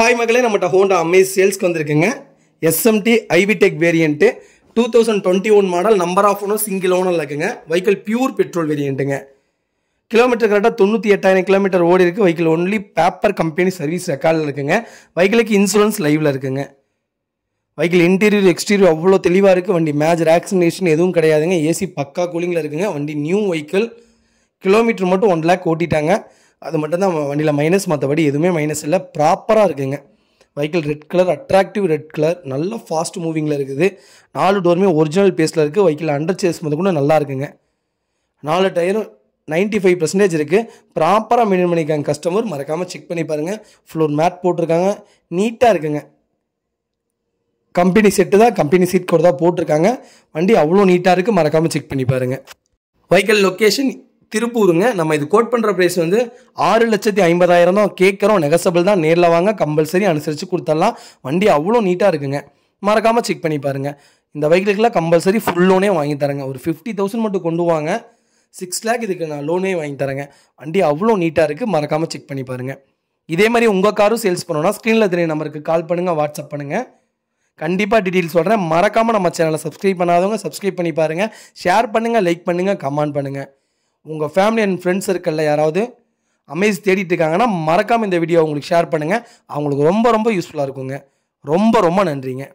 hi மகளே நம்மகிட்ட Honda Amaze சேல்ஸ்க்கு வந்திருக்குங்க SMT iVTEC variant two thousand twenty one model number of ஒன்றும் சிங்கிள் ஓனர் இருக்குங்க வெஹிக்கிள் பியூர் பெட்ரோல் வேரியண்ட்டுங்க கிலோமீட்டர் கரெக்டாக தொண்ணூற்றி எட்டாயிரம் கிலோமீட்டர் ஓடி இருக்குது vehicle only paper company service ரெக்கார்டில் இருக்குங்க வெஹிக்கிளுக்கு இன்சூரன்ஸ் லைவில் இருக்குங்க வெஹிக்கிள் இன்டீரியர் எக்ஸ்டீரியர் அவ்வளோ தெளிவாக இருக்குது வண்டி மேஜர் ஆக்சினேஷன் எதுவும் கிடையாதுங்க ஏசி பக்கா கூலிங்கில் இருக்குங்க வண்டி நியூ வெஹிக்கிள் கிலோமீட்டர் மட்டும் ஒன் லேக் ஓட்டிட்டாங்க அது மட்டும்தான் வண்டியில் மைனஸ் மற்றபடி எதுவுமே மைனஸ் இல்லை ப்ராப்பராக இருக்குங்க vehicle red colour attractive red colour நல்ல ஃபாஸ்ட் மூவிங்கில் இருக்குது நாலு டோருமே ஒரிஜினல் பேஸில் இருக்குது வெஹிக்கிள் அண்டர் சேஸ் முதல் கூட நல்லா இருக்குங்க நாலு டயரும் நைன்ட்டி ஃபைவ் பர்சன்டேஜ் இருக்குது ப்ராப்பராக மெயின்டைன் பண்ணியிருக்காங்க கஸ்டமர் மறக்காமல் செக் பண்ணி பாருங்கள் ஃப்ளோர் மேட் போட்டிருக்காங்க நீட்டாக இருக்குங்க கம்பெனி செட்டு தான் கம்பெனி சீட் கூட தான் போட்டிருக்காங்க வண்டி அவ்வளோ நீட்டாக இருக்குது மறக்காமல் செக் பண்ணி பாருங்கள் வைக்கல் லொக்கேஷன் திருப்பூருங்க நம்ம இது கோட் பண்ணுற ப்ரைஸ் வந்து ஆறு லட்சத்தி ஐம்பதாயிரம் தான் கேட்குறோம் நெகசபிள் தான் நேரில் வாங்க கம்பல்சரி அனுசரித்து கொடுத்துடலாம் வண்டி அவ்வளோ நீட்டாக இருக்குங்க மறக்காமல் செக் பண்ணி பாருங்கள் இந்த வெஹிக்கிளுக்கெலாம் கம்பல்சரி ஃபுல் லோனே வாங்கி தரேங்க ஒரு ஃபிஃப்டி தௌசண்ட் மட்டும் கொண்டு வாங்க சிக்ஸ் லேக் இதுக்கு நான் லோனே வாங்கி தரேங்க வண்டி அவ்வளோ நீட்டாக இருக்குது மறக்காமல் செக் பண்ணி பாருங்கள் இதே மாதிரி உங்கள் காரும் சேல்ஸ் பண்ணோன்னா ஸ்க்ரீனில் தெரிய நம்பருக்கு கால் பண்ணுங்கள் வாட்ஸ்அப் பண்ணுங்கள் கண்டிப்பாக டீட்டெயில் சொல்கிறேன் மறக்காமல் நம்ம சேனலை சப்ஸ்கிரைப் பண்ணாதவங்க சப்ஸ்கிரைப் பண்ணி பாருங்கள் ஷேர் பண்ணுங்கள் லைக் பண்ணுங்கள் கமெண்ட் பண்ணுங்கள் உங்கள் ஃபேமிலி அண்ட் ஃப்ரெண்ட்ஸ் சர்க்கிளில் யாராவது அமேஸ் தேடிட்டு இருக்காங்கன்னா மறக்காமல் இந்த வீடியோ அவங்களுக்கு ஷேர் பண்ணுங்கள் அவங்களுக்கு ரொம்ப ரொம்ப யூஸ்ஃபுல்லாக இருக்குங்க ரொம்ப ரொம்ப நன்றிங்க